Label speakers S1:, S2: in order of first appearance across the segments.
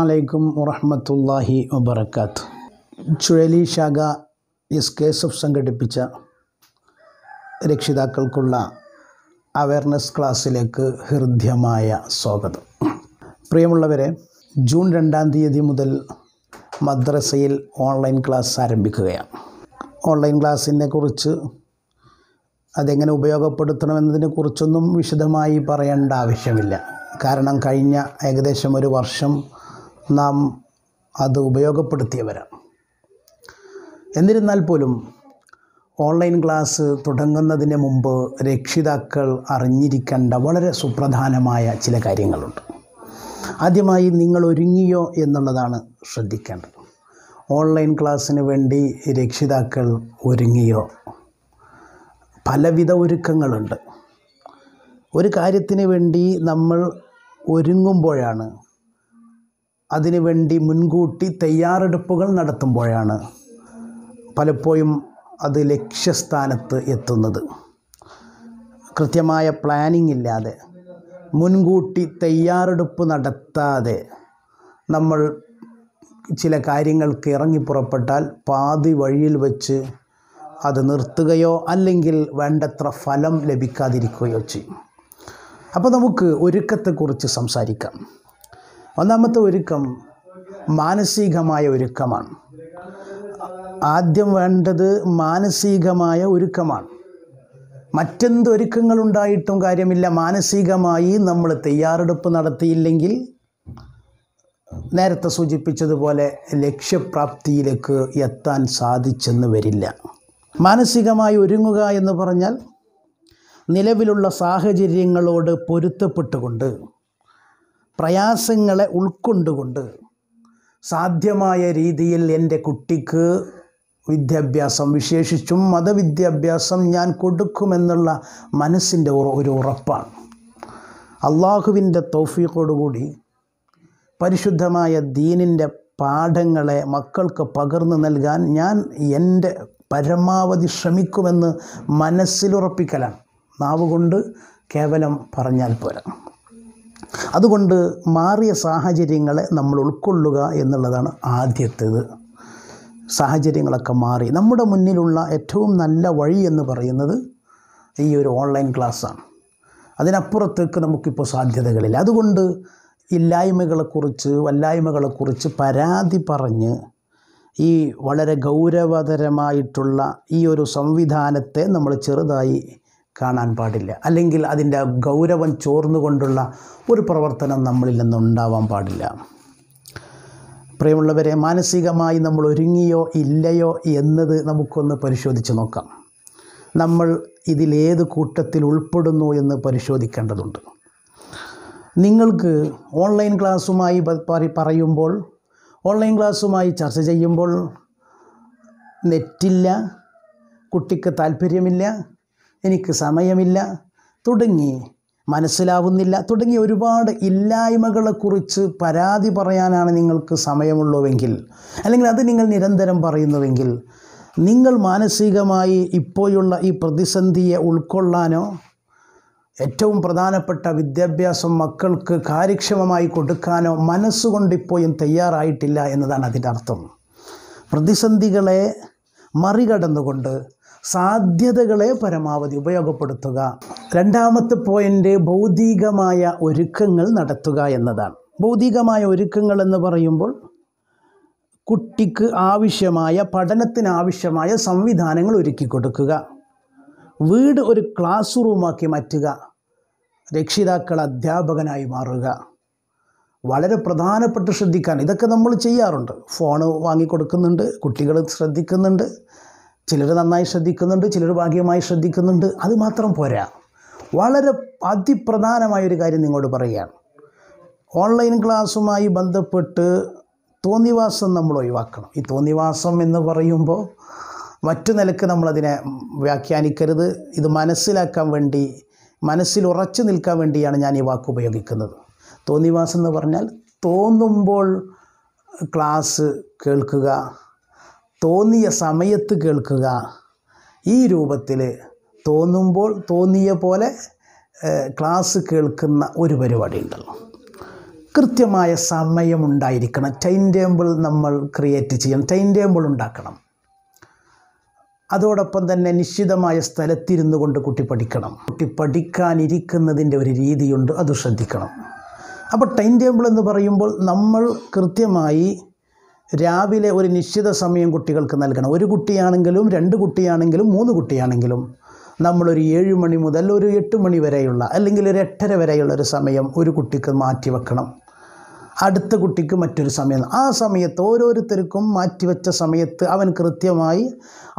S1: അലൈക്കും വറഹമത്തല്ലാഹി വബർക്കാത്ത് ചുഴലി ശാഖ എസ് കെ എസ് എഫ് സംഘടിപ്പിച്ച രക്ഷിതാക്കൾക്കുള്ള അവയർനെസ് ക്ലാസ്സിലേക്ക് ഹൃദ്യമായ സ്വാഗതം പ്രിയമുള്ളവരെ ജൂൺ രണ്ടാം തീയതി മുതൽ മദ്രസയിൽ ഓൺലൈൻ ക്ലാസ് ആരംഭിക്കുകയാണ് ഓൺലൈൻ ക്ലാസ്സിനെ കുറിച്ച് അതെങ്ങനെ കുറിച്ചൊന്നും വിശദമായി പറയേണ്ട ആവശ്യമില്ല കാരണം കഴിഞ്ഞ ഏകദേശം ഒരു വർഷം നാം അത് ഉപയോഗപ്പെടുത്തിയവരാണ് എന്നിരുന്നാൽ പോലും ഓൺലൈൻ ക്ലാസ് തുടങ്ങുന്നതിന് മുമ്പ് രക്ഷിതാക്കൾ അറിഞ്ഞിരിക്കേണ്ട വളരെ സുപ്രധാനമായ ചില കാര്യങ്ങളുണ്ട് ആദ്യമായി നിങ്ങൾ ഒരുങ്ങിയോ എന്നുള്ളതാണ് ശ്രദ്ധിക്കേണ്ടത് ഓൺലൈൻ ക്ലാസ്സിന് വേണ്ടി രക്ഷിതാക്കൾ ഒരുങ്ങിയോ പലവിധ ഒരുക്കങ്ങളുണ്ട് ഒരു കാര്യത്തിന് വേണ്ടി നമ്മൾ ഒരുങ്ങുമ്പോഴാണ് അതിനുവേണ്ടി മുൻകൂട്ടി തയ്യാറെടുപ്പുകൾ നടത്തുമ്പോഴാണ് പലപ്പോഴും അത് ലക്ഷ്യസ്ഥാനത്ത് എത്തുന്നത് കൃത്യമായ പ്ലാനിംഗ് ഇല്ലാതെ മുൻകൂട്ടി തയ്യാറെടുപ്പ് നടത്താതെ നമ്മൾ ചില കാര്യങ്ങൾക്ക് ഇറങ്ങി പുറപ്പെട്ടാൽ പാതി വഴിയിൽ വെച്ച് അത് നിർത്തുകയോ അല്ലെങ്കിൽ വേണ്ടത്ര ഫലം ലഭിക്കാതിരിക്കുകയോ ചെയ്യും അപ്പോൾ നമുക്ക് ഒരുക്കത്തെക്കുറിച്ച് സംസാരിക്കാം ഒന്നാമത്തെ ഒരുക്കം മാനസികമായ ഒരുക്കമാണ് ആദ്യം വേണ്ടത് മാനസികമായ ഒരുക്കമാണ് മറ്റെന്തൊരുക്കങ്ങളുണ്ടായിട്ടും കാര്യമില്ല മാനസികമായി നമ്മൾ തയ്യാറെടുപ്പ് നടത്തിയില്ലെങ്കിൽ നേരത്തെ സൂചിപ്പിച്ചതുപോലെ ലക്ഷ്യപ്രാപ്തിയിലേക്ക് എത്താൻ സാധിച്ചെന്ന് വരില്ല മാനസികമായി ഒരുങ്ങുക എന്ന് പറഞ്ഞാൽ നിലവിലുള്ള സാഹചര്യങ്ങളോട് പൊരുത്തപ്പെട്ടുകൊണ്ട് പ്രയാസങ്ങളെ ഉൾക്കൊണ്ടുകൊണ്ട് സാധ്യമായ രീതിയിൽ എൻ്റെ കുട്ടിക്ക് വിദ്യാഭ്യാസം വിശേഷിച്ചും മതവിദ്യാഭ്യാസം ഞാൻ കൊടുക്കുമെന്നുള്ള മനസ്സിൻ്റെ ഒരു ഉറപ്പാണ് അള്ളാഹുവിൻ്റെ തോഫീക്കോടുകൂടി പരിശുദ്ധമായ ദീനിൻ്റെ പാഠങ്ങളെ മക്കൾക്ക് പകർന്നു നൽകാൻ ഞാൻ എൻ്റെ പരമാവധി ശ്രമിക്കുമെന്ന് മനസ്സിലുറപ്പിക്കലാണ് നാവ് കൊണ്ട് കേവലം പറഞ്ഞാൽ പോരാ അതുകൊണ്ട് മാറിയ സാഹചര്യങ്ങളെ നമ്മൾ ഉൾക്കൊള്ളുക എന്നുള്ളതാണ് ആദ്യത്തേത് സാഹചര്യങ്ങളൊക്കെ മാറി നമ്മുടെ മുന്നിലുള്ള ഏറ്റവും നല്ല വഴി എന്ന് പറയുന്നത് ഈ ഒരു ഓൺലൈൻ ക്ലാസ്സാണ് അതിനപ്പുറത്തേക്ക് നമുക്കിപ്പോൾ സാധ്യതകളില്ല അതുകൊണ്ട് ഇല്ലായ്മകളെക്കുറിച്ച് വല്ലായ്മകളെക്കുറിച്ച് പരാതി പറഞ്ഞ് ഈ വളരെ ഗൗരവതരമായിട്ടുള്ള ഈ ഒരു സംവിധാനത്തെ നമ്മൾ ചെറുതായി കാണാൻ പാടില്ല അല്ലെങ്കിൽ അതിൻ്റെ ഗൗരവം ചോർന്നുകൊണ്ടുള്ള ഒരു പ്രവർത്തനം നമ്മളിൽ നിന്നുണ്ടാവാൻ പാടില്ല പ്രിയമുള്ളവരെ മാനസികമായി നമ്മൾ ഒരുങ്ങിയോ ഇല്ലയോ എന്നത് നമുക്കൊന്ന് പരിശോധിച്ച് നോക്കാം നമ്മൾ ഇതിലേത് കൂട്ടത്തിൽ ഉൾപ്പെടുന്നു എന്ന് പരിശോധിക്കേണ്ടതുണ്ട് നിങ്ങൾക്ക് ഓൺലൈൻ ക്ലാസ്സുമായി പറയുമ്പോൾ ഓൺലൈൻ ക്ലാസ്സുമായി ചർച്ച ചെയ്യുമ്പോൾ നെറ്റില്ല കുട്ടിക്ക് താല്പര്യമില്ല എനിക്ക് സമയമില്ല തുടങ്ങി മനസ്സിലാവുന്നില്ല തുടങ്ങി ഒരുപാട് ഇല്ലായ്മകളെക്കുറിച്ച് പരാതി പറയാനാണ് നിങ്ങൾക്ക് സമയമുള്ളുവെങ്കിൽ അല്ലെങ്കിൽ അത് നിങ്ങൾ നിരന്തരം പറയുന്നുവെങ്കിൽ നിങ്ങൾ മാനസികമായി ഇപ്പോഴുള്ള ഈ പ്രതിസന്ധിയെ ഉൾക്കൊള്ളാനോ ഏറ്റവും പ്രധാനപ്പെട്ട വിദ്യാഭ്യാസം മക്കൾക്ക് കാര്യക്ഷമമായി കൊടുക്കാനോ മനസ്സുകൊണ്ട് ഇപ്പോഴും തയ്യാറായിട്ടില്ല എന്നതാണ് അതിൻ്റെ അർത്ഥം പ്രതിസന്ധികളെ മറികടന്നുകൊണ്ട് സാധ്യതകളെ പരമാവധി ഉപയോഗപ്പെടുത്തുക രണ്ടാമത്തെ പോയിന്റ് ഭൗതികമായ ഒരുക്കങ്ങൾ നടത്തുക എന്നതാണ് ഭൗതികമായ ഒരുക്കങ്ങൾ എന്ന് പറയുമ്പോൾ കുട്ടിക്ക് ആവശ്യമായ പഠനത്തിനാവശ്യമായ സംവിധാനങ്ങൾ ഒരുക്കി കൊടുക്കുക വീട് ഒരു ക്ലാസ് റൂമാക്കി മാറ്റുക രക്ഷിതാക്കൾ അധ്യാപകനായി മാറുക വളരെ പ്രധാനപ്പെട്ട് ശ്രദ്ധിക്കാൻ ഇതൊക്കെ നമ്മൾ ചെയ്യാറുണ്ട് ഫോൺ വാങ്ങിക്കൊടുക്കുന്നുണ്ട് കുട്ടികൾ ശ്രദ്ധിക്കുന്നുണ്ട് ചിലർ നന്നായി ശ്രദ്ധിക്കുന്നുണ്ട് ചിലർ ഭാഗ്യമായി ശ്രദ്ധിക്കുന്നുണ്ട് അതുമാത്രം പോരാ വളരെ അതിപ്രധാനമായൊരു കാര്യം നിങ്ങളോട് പറയുകയാണ് ഓൺലൈൻ ക്ലാസ്സുമായി ബന്ധപ്പെട്ട് തോന്നിവാസം നമ്മൾ ഒഴിവാക്കണം ഈ തോന്നിവാസം എന്ന് പറയുമ്പോൾ മറ്റു നിലക്ക് നമ്മളതിനെ വ്യാഖ്യാനിക്കരുത് ഇത് മനസ്സിലാക്കാൻ വേണ്ടി മനസ്സിൽ ഉറച്ചു നിൽക്കാൻ വേണ്ടിയാണ് ഞാൻ ഈ വാക്ക് ഉപയോഗിക്കുന്നത് തോന്നിവാസം എന്ന് പറഞ്ഞാൽ തോന്നുമ്പോൾ ക്ലാസ് കേൾക്കുക തോന്നിയ സമയത്ത് കേൾക്കുക ഈ രൂപത്തിൽ തോന്നുമ്പോൾ തോന്നിയ പോലെ ക്ലാസ് കേൾക്കുന്ന ഒരു പരിപാടി ഉണ്ടല്ലോ കൃത്യമായ സമയമുണ്ടായിരിക്കണം ടൈം ടേബിൾ നമ്മൾ ക്രിയേറ്റ് ചെയ്യണം ടൈം ടേബിൾ ഉണ്ടാക്കണം അതോടൊപ്പം തന്നെ നിശ്ചിതമായ സ്ഥലത്തിരുന്നു കൊണ്ട് കുട്ടി പഠിക്കണം കുട്ടി പഠിക്കാനിരിക്കുന്നതിൻ്റെ ഒരു രീതിയുണ്ട് അത് ശ്രദ്ധിക്കണം അപ്പോൾ ടൈം ടേബിൾ എന്ന് പറയുമ്പോൾ നമ്മൾ കൃത്യമായി രാവിലെ ഒരു നിശ്ചിത സമയം കുട്ടികൾക്ക് നൽകണം ഒരു കുട്ടിയാണെങ്കിലും രണ്ട് കുട്ടിയാണെങ്കിലും മൂന്ന് കുട്ടിയാണെങ്കിലും നമ്മളൊരു ഏഴ് മണി മുതൽ ഒരു എട്ട് മണി വരെയുള്ള അല്ലെങ്കിൽ ഒരു എട്ടര വരെയുള്ള ഒരു സമയം ഒരു കുട്ടിക്ക് മാറ്റി വെക്കണം അടുത്ത കുട്ടിക്ക് മറ്റൊരു സമയം ആ സമയത്ത് ഓരോരുത്തർക്കും മാറ്റിവെച്ച സമയത്ത് അവൻ കൃത്യമായി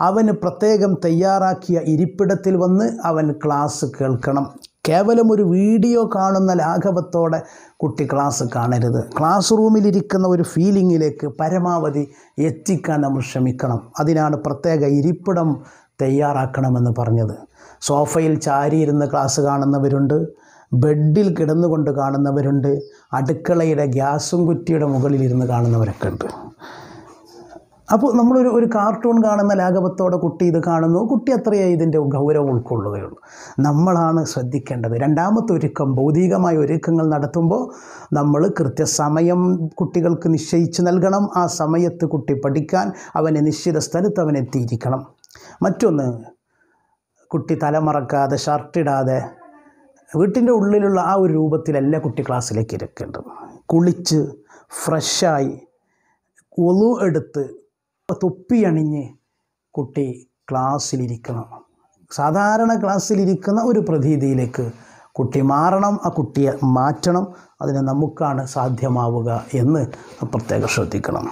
S1: അവന് പ്രത്യേകം തയ്യാറാക്കിയ ഇരിപ്പിടത്തിൽ വന്ന് അവൻ ക്ലാസ് കേൾക്കണം കേവലം ഒരു വീഡിയോ കാണുന്ന ലാഘവത്തോടെ കുട്ടി ക്ലാസ് കാണരുത് ക്ലാസ് റൂമിലിരിക്കുന്ന ഒരു ഫീലിങ്ങിലേക്ക് പരമാവധി എത്തിക്കാൻ നമ്മൾ ശ്രമിക്കണം അതിനാണ് പ്രത്യേക ഇരിപ്പിടം തയ്യാറാക്കണമെന്ന് പറഞ്ഞത് സോഫയിൽ ചാരിയിരുന്ന് ക്ലാസ് കാണുന്നവരുണ്ട് ബെഡിൽ കിടന്നുകൊണ്ട് കാണുന്നവരുണ്ട് അടുക്കളയുടെ ഗ്യാസും കുറ്റിയുടെ മുകളിലിരുന്ന് കാണുന്നവരൊക്കെ ഉണ്ട് അപ്പോൾ നമ്മളൊരു ഒരു കാർട്ടൂൺ കാണുന്ന ലാഘവത്തോടെ കുട്ടി ഇത് കാണുന്നു കുട്ടി അത്രയേ ഇതിൻ്റെ ഗൗരവം ഉൾക്കൊള്ളുകയുള്ളൂ നമ്മളാണ് ശ്രദ്ധിക്കേണ്ടത് രണ്ടാമത്തെ ഒരുക്കം ഭൗതികമായ ഒരുക്കങ്ങൾ നടത്തുമ്പോൾ നമ്മൾ കൃത്യസമയം കുട്ടികൾക്ക് നിശ്ചയിച്ച് നൽകണം ആ സമയത്ത് കുട്ടി പഠിക്കാൻ അവനെ നിശ്ചിത സ്ഥലത്ത് അവനെത്തിയിരിക്കണം മറ്റൊന്ന് കുട്ടി തലമറക്കാതെ ഷർട്ടിടാതെ വീട്ടിൻ്റെ ഉള്ളിലുള്ള ആ ഒരു രൂപത്തിലല്ല കുട്ടി ക്ലാസ്സിലേക്ക് ഇരക്കേണ്ടത് കുളിച്ച് ഫ്രഷായി ഒളു എടുത്ത് അപ്പോൾ തൊപ്പി അണിഞ്ഞ് കുട്ടി ക്ലാസ്സിലിരിക്കണം സാധാരണ ക്ലാസ്സിലിരിക്കുന്ന ഒരു പ്രതീതിയിലേക്ക് കുട്ടി മാറണം ആ കുട്ടിയെ മാറ്റണം അതിനെ നമുക്കാണ് സാധ്യമാവുക എന്ന് പ്രത്യേകം ശ്രദ്ധിക്കണം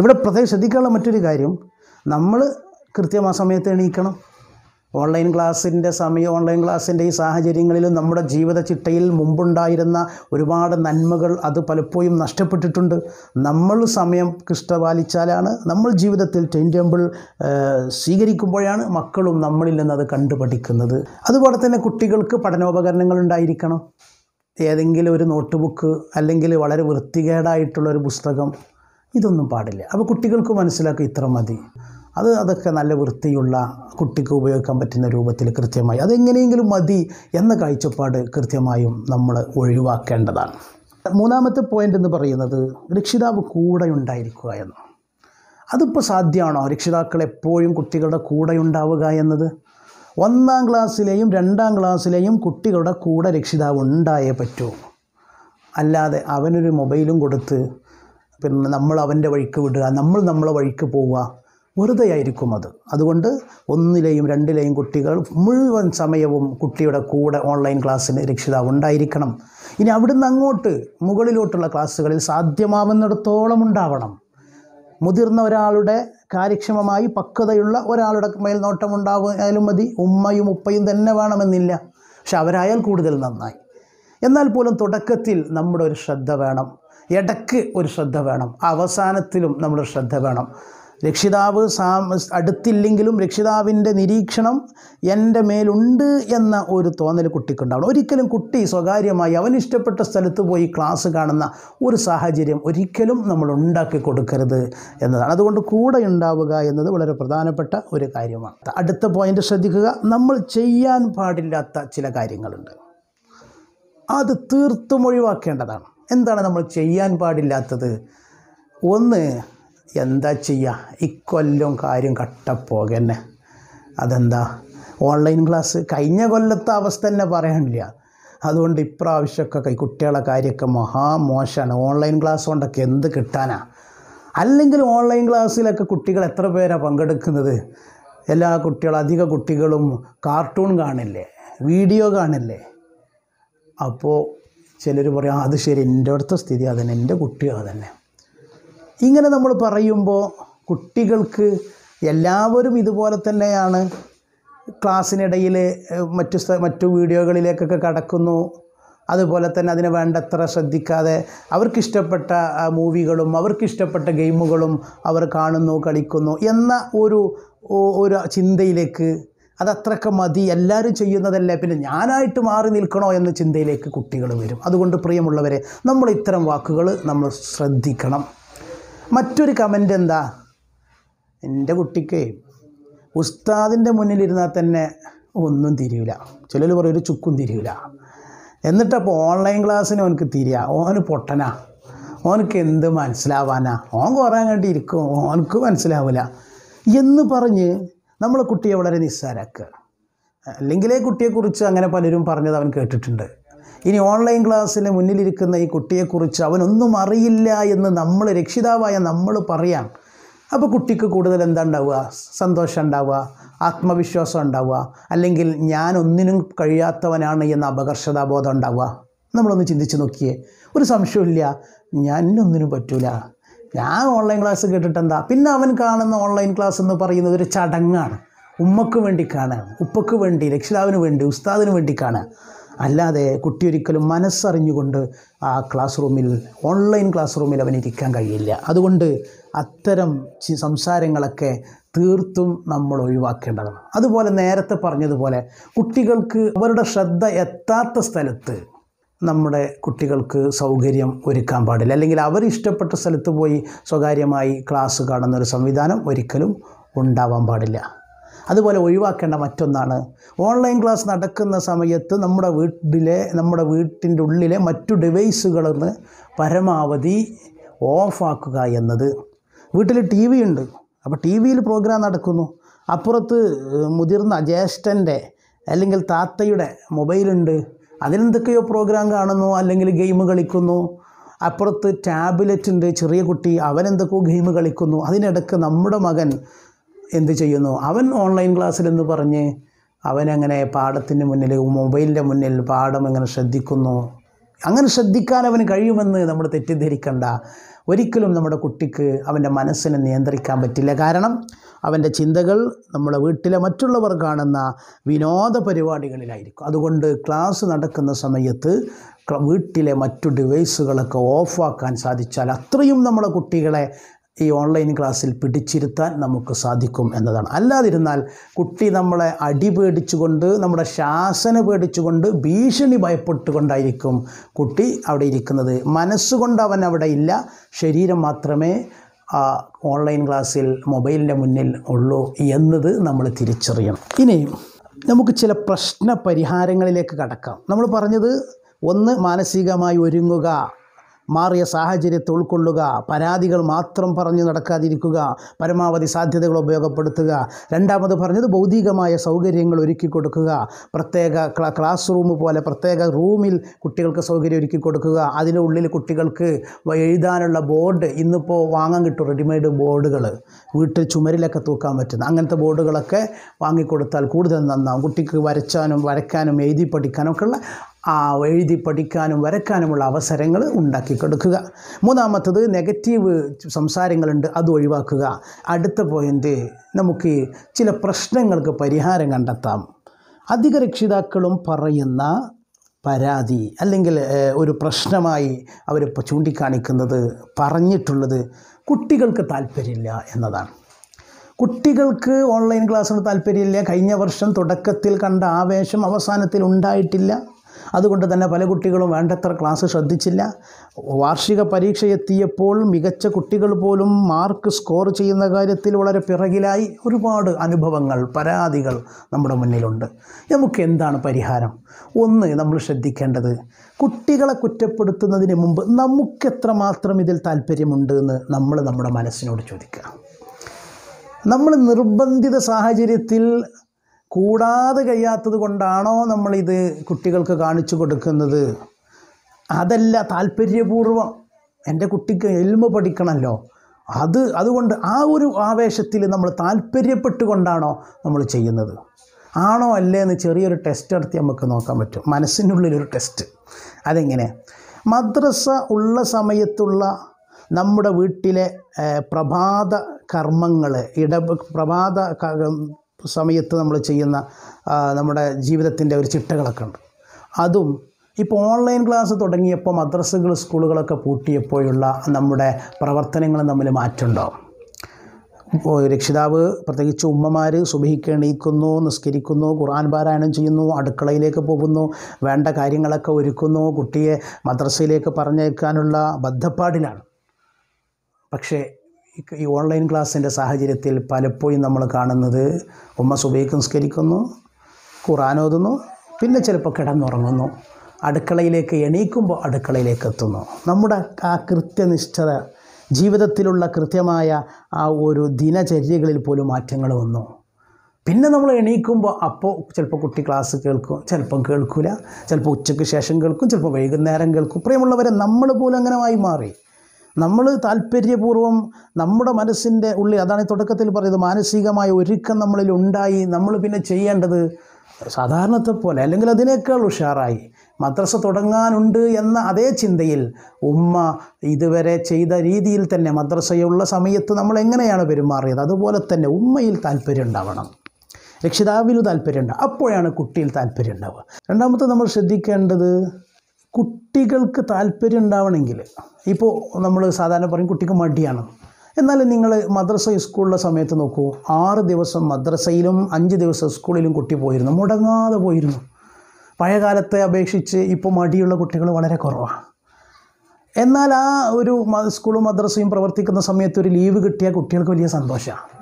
S1: ഇവിടെ പ്രത്യേകം ശ്രദ്ധിക്കാനുള്ള മറ്റൊരു കാര്യം നമ്മൾ കൃത്യം ആ സമയത്ത് എണീക്കണം ഓൺലൈൻ ക്ലാസ്സിൻ്റെ സമയം ഓൺലൈൻ ക്ലാസ്സിൻ്റെ ഈ സാഹചര്യങ്ങളിലും നമ്മുടെ ജീവിത ചിട്ടയിൽ മുമ്പുണ്ടായിരുന്ന ഒരുപാട് നന്മകൾ അത് പലപ്പോഴും നഷ്ടപ്പെട്ടിട്ടുണ്ട് നമ്മൾ സമയം ഇഷ്ടപാലിച്ചാലാണ് നമ്മൾ ജീവിതത്തിൽ ടൈം ടേബിൾ സ്വീകരിക്കുമ്പോഴാണ് മക്കളും നമ്മളിൽ നിന്ന് അത് കണ്ടു അതുപോലെ തന്നെ കുട്ടികൾക്ക് പഠനോപകരണങ്ങൾ ഉണ്ടായിരിക്കണം ഏതെങ്കിലും ഒരു നോട്ട് ബുക്ക് അല്ലെങ്കിൽ വളരെ വൃത്തികേടായിട്ടുള്ളൊരു പുസ്തകം ഇതൊന്നും പാടില്ല അപ്പോൾ കുട്ടികൾക്ക് മനസ്സിലാക്കുക ഇത്ര മതി അത് അതൊക്കെ നല്ല വൃത്തിയുള്ള കുട്ടിക്ക് ഉപയോഗിക്കാൻ പറ്റുന്ന രൂപത്തിൽ കൃത്യമായി അതെങ്ങനെയെങ്കിലും മതി എന്ന കാഴ്ചപ്പാട് കൃത്യമായും നമ്മൾ ഒഴിവാക്കേണ്ടതാണ് മൂന്നാമത്തെ പോയിൻ്റ് എന്ന് പറയുന്നത് രക്ഷിതാവ് കൂടെ ഉണ്ടായിരിക്കുക എന്ന് അതിപ്പോൾ സാധ്യമാണോ രക്ഷിതാക്കൾ എപ്പോഴും കുട്ടികളുടെ കൂടെ ഉണ്ടാവുക എന്നത് ഒന്നാം ക്ലാസ്സിലെയും രണ്ടാം ക്ലാസ്സിലെയും കുട്ടികളുടെ കൂടെ രക്ഷിതാവ് ഉണ്ടായേ പറ്റൂ അല്ലാതെ അവനൊരു മൊബൈലും കൊടുത്ത് പിന്നെ നമ്മൾ അവൻ്റെ വഴിക്ക് വിടുക നമ്മൾ നമ്മളെ വഴിക്ക് പോവുക വെറുതെ ആയിരിക്കും അത് അതുകൊണ്ട് ഒന്നിലെയും രണ്ടിലെയും കുട്ടികൾ മുഴുവൻ സമയവും കുട്ടിയുടെ കൂടെ ഓൺലൈൻ ക്ലാസ്സിന് രക്ഷിതാവ് ഉണ്ടായിരിക്കണം ഇനി അവിടുന്ന് അങ്ങോട്ട് മുകളിലോട്ടുള്ള ക്ലാസ്സുകളിൽ സാധ്യമാവുന്നിടത്തോളം ഉണ്ടാവണം മുതിർന്ന ഒരാളുടെ കാര്യക്ഷമമായി പക്വതയുള്ള ഒരാളുടെ മേൽനോട്ടം ഉണ്ടായാലും മതി ഉമ്മയും ഉപ്പയും തന്നെ വേണമെന്നില്ല പക്ഷെ അവരായാൽ കൂടുതൽ നന്നായി എന്നാൽ പോലും തുടക്കത്തിൽ നമ്മുടെ ഒരു ശ്രദ്ധ വേണം ഇടയ്ക്ക് ഒരു ശ്രദ്ധ വേണം അവസാനത്തിലും നമ്മുടെ ശ്രദ്ധ വേണം രക്ഷിതാവ് അടുത്തില്ലെങ്കിലും രക്ഷിതാവിൻ്റെ നിരീക്ഷണം എൻ്റെ മേലുണ്ട് എന്ന ഒരു തോന്നൽ കുട്ടിക്കുണ്ടാവണം ഒരിക്കലും കുട്ടി സ്വകാര്യമായി അവനിഷ്ടപ്പെട്ട സ്ഥലത്ത് പോയി ക്ലാസ് കാണുന്ന ഒരു സാഹചര്യം ഒരിക്കലും നമ്മൾ ഉണ്ടാക്കി കൊടുക്കരുത് എന്നതാണ് അതുകൊണ്ട് കൂടെ ഉണ്ടാവുക എന്നത് വളരെ പ്രധാനപ്പെട്ട ഒരു കാര്യമാണ് അടുത്ത പോയിൻ്റ് ശ്രദ്ധിക്കുക നമ്മൾ ചെയ്യാൻ പാടില്ലാത്ത ചില കാര്യങ്ങളുണ്ട് അത് തീർത്തും ഒഴിവാക്കേണ്ടതാണ് എന്താണ് നമ്മൾ ചെയ്യാൻ പാടില്ലാത്തത് ഒന്ന് എന്താ ചെയ്യുക ഇക്കൊല്ലം കാര്യം കട്ടപ്പോക തന്നെ അതെന്താ ഓൺലൈൻ ക്ലാസ് കഴിഞ്ഞ കൊല്ലത്തെ അവസ്ഥ തന്നെ പറയണില്ല അതുകൊണ്ട് ഇപ്രാവശ്യമൊക്കെ കുട്ടികളെ കാര്യമൊക്കെ മഹാമോശമാണ് ഓൺലൈൻ ക്ലാസ് കൊണ്ടൊക്കെ എന്ത് കിട്ടാനാ അല്ലെങ്കിൽ ഓൺലൈൻ ക്ലാസ്സിലൊക്കെ കുട്ടികൾ എത്ര പേരാണ് പങ്കെടുക്കുന്നത് എല്ലാ കുട്ടികളും അധിക കുട്ടികളും കാർട്ടൂൺ കാണില്ലേ വീഡിയോ കാണില്ലേ അപ്പോൾ ചിലർ പറയാം അത് ശരി എൻ്റെ അടുത്ത സ്ഥിതി അതന്നെ എൻ്റെ കുട്ടികൾ അതന്നെ ഇങ്ങനെ നമ്മൾ പറയുമ്പോൾ കുട്ടികൾക്ക് എല്ലാവരും ഇതുപോലെ തന്നെയാണ് ക്ലാസ്സിനിടയിൽ മറ്റു മറ്റു വീഡിയോകളിലേക്കൊക്കെ കടക്കുന്നു അതുപോലെ തന്നെ അതിനെ വേണ്ടത്ര ശ്രദ്ധിക്കാതെ അവർക്കിഷ്ടപ്പെട്ട മൂവികളും അവർക്കിഷ്ടപ്പെട്ട ഗെയിമുകളും അവർ കാണുന്നു കളിക്കുന്നു എന്ന ഒരു ഒരു ചിന്തയിലേക്ക് അതത്രക്ക മതി എല്ലാവരും ചെയ്യുന്നതല്ലേ പിന്നെ ഞാനായിട്ട് മാറി നിൽക്കണോ എന്ന ചിന്തയിലേക്ക് കുട്ടികൾ വരും അതുകൊണ്ട് പ്രിയമുള്ളവരെ നമ്മൾ ഇത്തരം വാക്കുകൾ നമ്മൾ ശ്രദ്ധിക്കണം മറ്റൊരു കമൻ്റ് എന്താ എൻ്റെ കുട്ടിക്ക് ഉസ്താദിൻ്റെ മുന്നിലിരുന്നാൽ തന്നെ ഒന്നും തിരിയില്ല ചിലർ പറയും ഒരു ചുക്കും തിരിയില്ല എന്നിട്ടപ്പോൾ ഓൺലൈൻ ക്ലാസ്സിന് അവനക്ക് തിരിയാ ഓന് പൊട്ടനാ ഓനക്ക് എന്ത് മനസ്സിലാവാനാ ഓൻ കുറേ കണ്ടി ഇരിക്കും ഓനക്ക് മനസ്സിലാവില്ല എന്ന് പറഞ്ഞ് നമ്മളെ കുട്ടിയെ വളരെ നിസ്സാരാക്കുക അല്ലെങ്കിലേ കുട്ടിയെക്കുറിച്ച് അങ്ങനെ പലരും പറഞ്ഞത് അവൻ കേട്ടിട്ടുണ്ട് ഇനി ഓൺലൈൻ ക്ലാസ്സിൽ മുന്നിലിരിക്കുന്ന ഈ കുട്ടിയെക്കുറിച്ച് അവനൊന്നും അറിയില്ല എന്ന് നമ്മൾ രക്ഷിതാവായ നമ്മൾ പറയാം അപ്പോൾ കുട്ടിക്ക് കൂടുതൽ എന്താ ഉണ്ടാവുക സന്തോഷം ഉണ്ടാവുക ആത്മവിശ്വാസം ഉണ്ടാവുക അല്ലെങ്കിൽ ഞാൻ ഒന്നിനും കഴിയാത്തവനാണ് എന്ന അപകർഷതാബോധം ഉണ്ടാവുക നമ്മളൊന്ന് ചിന്തിച്ച് നോക്കിയേ ഒരു സംശയമില്ല ഒന്നിനും പറ്റൂല ഞാൻ ഓൺലൈൻ ക്ലാസ് കേട്ടിട്ടെന്താ പിന്നെ അവൻ കാണുന്ന ഓൺലൈൻ ക്ലാസ് എന്ന് പറയുന്നത് ഒരു ചടങ്ങാണ് ഉമ്മക്ക് വേണ്ടി കാണുക ഉപ്പക്ക് വേണ്ടി രക്ഷിതാവിന് വേണ്ടി ഉസ്താദിന് വേണ്ടി കാണുക അല്ലാതെ കുട്ടി ഒരിക്കലും മനസ്സറിഞ്ഞുകൊണ്ട് ആ ക്ലാസ് റൂമിൽ ഓൺലൈൻ ക്ലാസ് റൂമിൽ അവനിരിക്കാൻ കഴിയില്ല അതുകൊണ്ട് അത്തരം സംസാരങ്ങളൊക്കെ തീർത്തും നമ്മൾ ഒഴിവാക്കേണ്ടതാണ് അതുപോലെ നേരത്തെ പറഞ്ഞതുപോലെ കുട്ടികൾക്ക് അവരുടെ ശ്രദ്ധ എത്താത്ത സ്ഥലത്ത് നമ്മുടെ കുട്ടികൾക്ക് സൗകര്യം ഒരുക്കാൻ പാടില്ല അല്ലെങ്കിൽ അവർ ഇഷ്ടപ്പെട്ട സ്ഥലത്ത് പോയി സ്വകാര്യമായി ക്ലാസ് കാണുന്നൊരു സംവിധാനം ഒരിക്കലും ഉണ്ടാവാൻ പാടില്ല അതുപോലെ ഒഴിവാക്കേണ്ട മറ്റൊന്നാണ് ഓൺലൈൻ ക്ലാസ് നടക്കുന്ന സമയത്ത് നമ്മുടെ വീട്ടിലെ നമ്മുടെ വീട്ടിൻ്റെ ഉള്ളിലെ മറ്റു ഡിവൈസുകളെന്ന് പരമാവധി ഓഫാക്കുക എന്നത് വീട്ടിൽ ടി വി ഉണ്ട് അപ്പോൾ ടി വിയിൽ പ്രോഗ്രാം നടക്കുന്നു അപ്പുറത്ത് മുതിർന്ന ജ്യേഷ്ഠൻ്റെ അല്ലെങ്കിൽ താത്തയുടെ മൊബൈലുണ്ട് അതിലെന്തൊക്കെയോ പ്രോഗ്രാം കാണുന്നു അല്ലെങ്കിൽ ഗെയിം കളിക്കുന്നു അപ്പുറത്ത് ടാബ്ലറ്റ് ഉണ്ട് ചെറിയ കുട്ടി അവനെന്തൊക്കെയോ ഗെയിം കളിക്കുന്നു അതിനിടക്ക് നമ്മുടെ മകൻ എന്ത് ചെയ്യുന്നു അവൻ ഓൺലൈൻ ക്ലാസ്സിലെന്ന് പറഞ്ഞ് അവനങ്ങനെ പാഠത്തിന് മുന്നിൽ മൊബൈലിൻ്റെ മുന്നിൽ പാഠം എങ്ങനെ ശ്രദ്ധിക്കുന്നു അങ്ങനെ ശ്രദ്ധിക്കാൻ അവന് കഴിയുമെന്ന് നമ്മൾ തെറ്റിദ്ധരിക്കണ്ട ഒരിക്കലും നമ്മുടെ കുട്ടിക്ക് അവൻ്റെ മനസ്സിനെ നിയന്ത്രിക്കാൻ പറ്റില്ല കാരണം അവൻ്റെ ചിന്തകൾ നമ്മുടെ വീട്ടിലെ മറ്റുള്ളവർ കാണുന്ന വിനോദ പരിപാടികളിലായിരിക്കും അതുകൊണ്ട് ക്ലാസ് നടക്കുന്ന സമയത്ത് വീട്ടിലെ മറ്റു ഡിവൈസുകളൊക്കെ ഓഫാക്കാൻ സാധിച്ചാൽ അത്രയും നമ്മളെ കുട്ടികളെ ഈ ഓൺലൈൻ ക്ലാസ്സിൽ പിടിച്ചിരുത്താൻ നമുക്ക് സാധിക്കും എന്നതാണ് അല്ലാതിരുന്നാൽ കുട്ടി നമ്മളെ അടി പേടിച്ചുകൊണ്ട് നമ്മുടെ ശാസന പേടിച്ചുകൊണ്ട് ഭീഷണി ഭയപ്പെട്ടുകൊണ്ടായിരിക്കും കുട്ടി അവിടെ ഇരിക്കുന്നത് മനസ്സുകൊണ്ട് അവൻ അവിടെ ഇല്ല ശരീരം മാത്രമേ ആ ഓൺലൈൻ ക്ലാസ്സിൽ മൊബൈലിൻ്റെ മുന്നിൽ ഉള്ളൂ എന്നത് നമ്മൾ തിരിച്ചറിയണം ഇനി നമുക്ക് ചില പ്രശ്ന പരിഹാരങ്ങളിലേക്ക് കടക്കാം നമ്മൾ പറഞ്ഞത് ഒന്ന് മാനസികമായി ഒരുങ്ങുക മാറിയ സാഹചര്യത്തെ ഉൾക്കൊള്ളുക പരാതികൾ മാത്രം പറഞ്ഞു നടക്കാതിരിക്കുക പരമാവധി സാധ്യതകൾ ഉപയോഗപ്പെടുത്തുക രണ്ടാമത് പറഞ്ഞത് ഭൗതികമായ സൗകര്യങ്ങൾ ഒരുക്കി കൊടുക്കുക പ്രത്യേക ക്ലാസ് റൂം പോലെ പ്രത്യേക റൂമിൽ കുട്ടികൾക്ക് സൗകര്യം ഒരുക്കി കൊടുക്കുക അതിനുള്ളിൽ കുട്ടികൾക്ക് എഴുതാനുള്ള ബോർഡ് ഇന്നിപ്പോൾ വാങ്ങാൻ കിട്ടും റെഡിമെയ്ഡ് ബോർഡുകൾ വീട്ടിൽ ചുമരിലൊക്കെ തൂക്കാൻ പറ്റുന്ന അങ്ങനത്തെ ബോർഡുകളൊക്കെ വാങ്ങിക്കൊടുത്താൽ കൂടുതൽ നന്നാവും കുട്ടിക്ക് വരച്ചാനും വരയ്ക്കാനും എഴുതി പഠിക്കാനും ഒക്കെയുള്ള ആ എഴുതി പഠിക്കാനും വരക്കാനുമുള്ള അവസരങ്ങൾ ഉണ്ടാക്കി കൊടുക്കുക മൂന്നാമത്തത് നെഗറ്റീവ് സംസാരങ്ങളുണ്ട് അത് ഒഴിവാക്കുക അടുത്ത പോയിൻ്റ് നമുക്ക് ചില പ്രശ്നങ്ങൾക്ക് പരിഹാരം കണ്ടെത്താം അധിക രക്ഷിതാക്കളും പറയുന്ന പരാതി അല്ലെങ്കിൽ ഒരു പ്രശ്നമായി അവർ ചൂണ്ടിക്കാണിക്കുന്നത് പറഞ്ഞിട്ടുള്ളത് കുട്ടികൾക്ക് താല്പര്യമില്ല എന്നതാണ് കുട്ടികൾക്ക് ഓൺലൈൻ ക്ലാസ്സിൽ താല്പര്യമില്ല കഴിഞ്ഞ വർഷം തുടക്കത്തിൽ കണ്ട ആവേശം അവസാനത്തിൽ ഉണ്ടായിട്ടില്ല അതുകൊണ്ട് തന്നെ പല കുട്ടികളും വേണ്ടത്ര ക്ലാസ് ശ്രദ്ധിച്ചില്ല വാർഷിക പരീക്ഷ എത്തിയപ്പോൾ മികച്ച കുട്ടികൾ പോലും മാർക്ക് സ്കോർ ചെയ്യുന്ന കാര്യത്തിൽ വളരെ പിറകിലായി ഒരുപാട് അനുഭവങ്ങൾ പരാതികൾ നമ്മുടെ മുന്നിലുണ്ട് നമുക്ക് എന്താണ് പരിഹാരം ഒന്ന് നമ്മൾ ശ്രദ്ധിക്കേണ്ടത് കുട്ടികളെ കുറ്റപ്പെടുത്തുന്നതിന് മുമ്പ് നമുക്ക് എത്രമാത്രം ഇതിൽ താല്പര്യമുണ്ട് എന്ന് നമ്മൾ നമ്മുടെ മനസ്സിനോട് ചോദിക്കുക നമ്മൾ നിർബന്ധിത സാഹചര്യത്തിൽ കൂടാതെ കഴിയാത്തത് കൊണ്ടാണോ നമ്മളിത് കുട്ടികൾക്ക് കാണിച്ചു കൊടുക്കുന്നത് അതല്ല താല്പര്യപൂർവം എൻ്റെ കുട്ടിക്ക് എൽമ പഠിക്കണമല്ലോ അത് അതുകൊണ്ട് ആ ഒരു ആവേശത്തിൽ നമ്മൾ താല്പര്യപ്പെട്ടുകൊണ്ടാണോ നമ്മൾ ചെയ്യുന്നത് ആണോ അല്ലേ എന്ന് ചെറിയൊരു ടെസ്റ്റ് നടത്തി നമുക്ക് നോക്കാൻ പറ്റും മനസ്സിനുള്ളിലൊരു ടെസ്റ്റ് അതെങ്ങനെ മദ്രസ ഉള്ള സമയത്തുള്ള നമ്മുടെ വീട്ടിലെ പ്രഭാത കർമ്മങ്ങൾ ഇട പ്രഭാത സമയത്ത് നമ്മൾ ചെയ്യുന്ന നമ്മുടെ ജീവിതത്തിൻ്റെ ഒരു ചിട്ടകളൊക്കെ ഉണ്ട് അതും ഇപ്പോൾ ഓൺലൈൻ ക്ലാസ് തുടങ്ങിയപ്പോൾ മദ്രസകൾ സ്കൂളുകളൊക്കെ പൂട്ടിയപ്പോഴുള്ള നമ്മുടെ പ്രവർത്തനങ്ങളും തമ്മിൽ മാറ്റമുണ്ടാവും രക്ഷിതാവ് പ്രത്യേകിച്ച് ഉമ്മമാർ സുഭിക്കണീക്കുന്നു നിസ്കരിക്കുന്നു ഖുർആൻ പാരായണം ചെയ്യുന്നു അടുക്കളയിലേക്ക് പോകുന്നു വേണ്ട കാര്യങ്ങളൊക്കെ ഒരുക്കുന്നു കുട്ടിയെ മദ്രസയിലേക്ക് പറഞ്ഞേക്കാനുള്ള ബദ്ധപ്പാടിലാണ് പക്ഷേ ഈ ഓൺലൈൻ ക്ലാസ്സിൻ്റെ സാഹചര്യത്തിൽ പലപ്പോഴും നമ്മൾ കാണുന്നത് ഉമ്മ സുബൈക്ക് നിസ്കരിക്കുന്നു ഖുറാനോതുന്നു പിന്നെ ചിലപ്പോൾ കിടന്നുറങ്ങുന്നു അടുക്കളയിലേക്ക് എണീക്കുമ്പോൾ അടുക്കളയിലേക്ക് എത്തുന്നു നമ്മുടെ ആ കൃത്യനിഷ്ഠത ജീവിതത്തിലുള്ള കൃത്യമായ ആ ഒരു ദിനചര്യകളിൽ പോലും മാറ്റങ്ങൾ വന്നു പിന്നെ നമ്മൾ എണീക്കുമ്പോൾ അപ്പോൾ ചിലപ്പോൾ കുട്ടി ക്ലാസ് കേൾക്കും ചിലപ്പം കേൾക്കില്ല ചിലപ്പോൾ ഉച്ചയ്ക്ക് ശേഷം കേൾക്കും ചിലപ്പോൾ വൈകുന്നേരം കേൾക്കും പ്രിയമുള്ളവരെ നമ്മൾ പോലും അങ്ങനെ ആയി മാറി നമ്മൾ താല്പര്യപൂർവ്വം നമ്മുടെ മനസ്സിൻ്റെ ഉള്ളിൽ അതാണ് ഈ തുടക്കത്തിൽ പറയുന്നത് മാനസികമായ ഒരുക്കം നമ്മളിൽ ഉണ്ടായി നമ്മൾ പിന്നെ ചെയ്യേണ്ടത് സാധാരണത്തെ പോലെ അല്ലെങ്കിൽ അതിനേക്കാൾ ഉഷാറായി മദ്രസ തുടങ്ങാനുണ്ട് എന്ന അതേ ചിന്തയിൽ ഉമ്മ ഇതുവരെ ചെയ്ത രീതിയിൽ തന്നെ മദ്രസയുള്ള സമയത്ത് നമ്മൾ എങ്ങനെയാണ് പെരുമാറിയത് അതുപോലെ തന്നെ ഉമ്മയിൽ താല്പര്യം ഉണ്ടാവണം രക്ഷിതാവിൽ താല്പര്യം ഉണ്ടാവും അപ്പോഴാണ് കുട്ടിയിൽ താല്പര്യം ഉണ്ടാവുക രണ്ടാമത്തെ നമ്മൾ ശ്രദ്ധിക്കേണ്ടത് കുട്ടികൾക്ക് താല്പര്യം ഉണ്ടാവണമെങ്കിൽ ഇപ്പോൾ നമ്മൾ സാധാരണ പറയും കുട്ടിക്ക് മടിയാണ് എന്നാൽ നിങ്ങൾ മദ്രസ സ്കൂളിലെ സമയത്ത് നോക്കൂ ആറ് ദിവസം മദ്രസയിലും അഞ്ച് ദിവസം സ്കൂളിലും കുട്ടി പോയിരുന്നു മുടങ്ങാതെ പോയിരുന്നു പഴയകാലത്തെ അപേക്ഷിച്ച് ഇപ്പോൾ മടിയുള്ള കുട്ടികൾ വളരെ കുറവാണ് എന്നാൽ ആ ഒരു സ്കൂളും മദ്രസയും പ്രവർത്തിക്കുന്ന സമയത്ത് ഒരു ലീവ് കിട്ടിയ കുട്ടികൾക്ക് വലിയ സന്തോഷമാണ്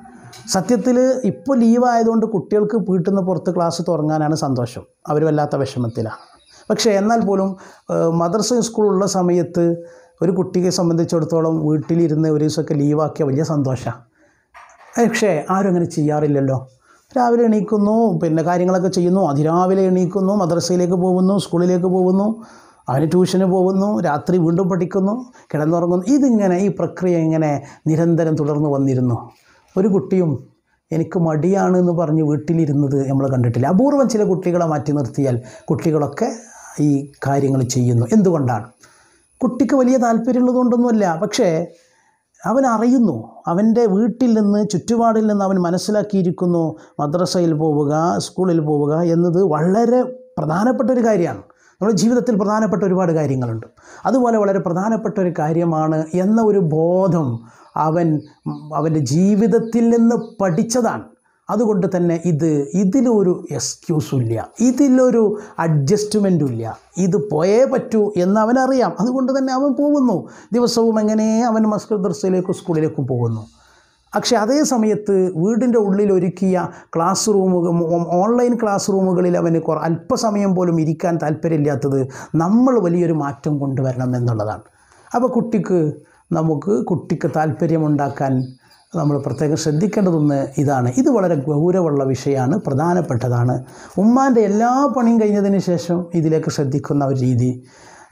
S1: സത്യത്തിൽ ഇപ്പോൾ ലീവ് ആയതുകൊണ്ട് കുട്ടികൾക്ക് വീട്ടിൽ നിന്ന് പുറത്ത് ക്ലാസ് തുടങ്ങാനാണ് സന്തോഷം അവർ വല്ലാത്ത വിഷമത്തിലാണ് പക്ഷേ എന്നാൽ പോലും മദ്രസ സ്കൂളുള്ള സമയത്ത് ഒരു കുട്ടിയെ സംബന്ധിച്ചിടത്തോളം വീട്ടിലിരുന്ന് ഒരു ദിവസമൊക്കെ ലീവാക്കിയ വലിയ സന്തോഷമാണ് പക്ഷേ ആരും അങ്ങനെ ചെയ്യാറില്ലല്ലോ രാവിലെ എണീക്കുന്നു പിന്നെ കാര്യങ്ങളൊക്കെ ചെയ്യുന്നു അതിരാവിലെ എണീക്കുന്നു മദ്രസയിലേക്ക് പോകുന്നു സ്കൂളിലേക്ക് പോകുന്നു അവന് ട്യൂഷന് പോകുന്നു രാത്രി വീണ്ടും പഠിക്കുന്നു കിടന്നുറങ്ങുന്നു ഇതിങ്ങനെ ഈ പ്രക്രിയ ഇങ്ങനെ നിരന്തരം തുടർന്ന് വന്നിരുന്നു ഒരു കുട്ടിയും എനിക്ക് മടിയാണ് എന്ന് പറഞ്ഞ് വീട്ടിലിരുന്നത് നമ്മൾ കണ്ടിട്ടില്ല അപൂർവം ചില കുട്ടികളെ മാറ്റി നിർത്തിയാൽ കുട്ടികളൊക്കെ ഈ കാര്യങ്ങൾ ചെയ്യുന്നു എന്തുകൊണ്ടാണ് കുട്ടിക്ക് വലിയ താല്പര്യമുള്ളതുകൊണ്ടൊന്നുമല്ല പക്ഷേ അവൻ അറിയുന്നു അവൻ്റെ വീട്ടിൽ നിന്ന് ചുറ്റുപാടിൽ നിന്ന് അവൻ മനസ്സിലാക്കിയിരിക്കുന്നു മദ്രസയിൽ പോവുക സ്കൂളിൽ പോവുക എന്നത് വളരെ പ്രധാനപ്പെട്ട ഒരു കാര്യമാണ് നമ്മുടെ ജീവിതത്തിൽ പ്രധാനപ്പെട്ട ഒരുപാട് കാര്യങ്ങളുണ്ട് അതുപോലെ വളരെ പ്രധാനപ്പെട്ട ഒരു കാര്യമാണ് എന്ന ഒരു ബോധം അവൻ അവൻ്റെ ജീവിതത്തിൽ നിന്ന് പഠിച്ചതാണ് അതുകൊണ്ട് തന്നെ ഇത് ഇതിലൊരു എക്സ്ക്യൂസും ഇല്ല ഇതിലൊരു അഡ്ജസ്റ്റ്മെൻറ്റും ഇല്ല ഇത് പോയേ പറ്റൂ എന്ന് അവനറിയാം അതുകൊണ്ട് തന്നെ അവൻ പോകുന്നു ദിവസവും എങ്ങനെ അവൻ മസ്കർ സ്കൂളിലേക്കും പോകുന്നു പക്ഷേ അതേ സമയത്ത് വീടിൻ്റെ ഉള്ളിൽ ഒരുക്കിയ ക്ലാസ് റൂമുകൾ ഓൺലൈൻ ക്ലാസ് റൂമുകളിൽ അവന് കുറ അല്പസമയം പോലും ഇരിക്കാൻ താല്പര്യമില്ലാത്തത് നമ്മൾ വലിയൊരു മാറ്റം കൊണ്ടുവരണം എന്നുള്ളതാണ് അപ്പോൾ കുട്ടിക്ക് നമുക്ക് കുട്ടിക്ക് താല്പര്യമുണ്ടാക്കാൻ നമ്മൾ പ്രത്യേകം ശ്രദ്ധിക്കേണ്ടതൊന്ന് ഇതാണ് ഇത് വളരെ ഗൗരവമുള്ള വിഷയമാണ് പ്രധാനപ്പെട്ടതാണ് ഉമ്മാൻ്റെ എല്ലാ പണിയും കഴിഞ്ഞതിന് ശേഷം ഇതിലേക്ക് ശ്രദ്ധിക്കുന്ന ഒരു രീതി